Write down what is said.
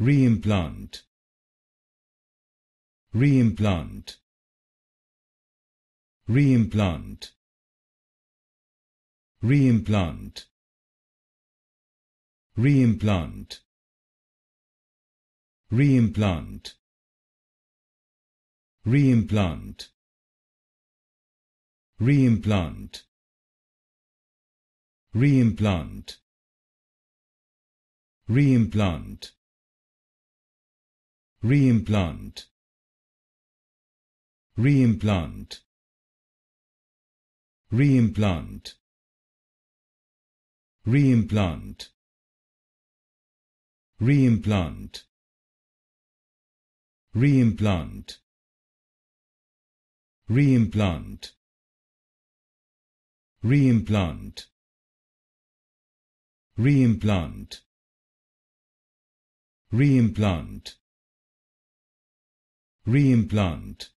reimplant reimplant reimplant reimplant reimplant reimplant reimplant reimplant reimplant reimplant Reimplant. Reimplant. Reimplant. Reimplant. Reimplant. Reimplant. Reimplant. Reimplant. Reimplant. Reimplant reimplant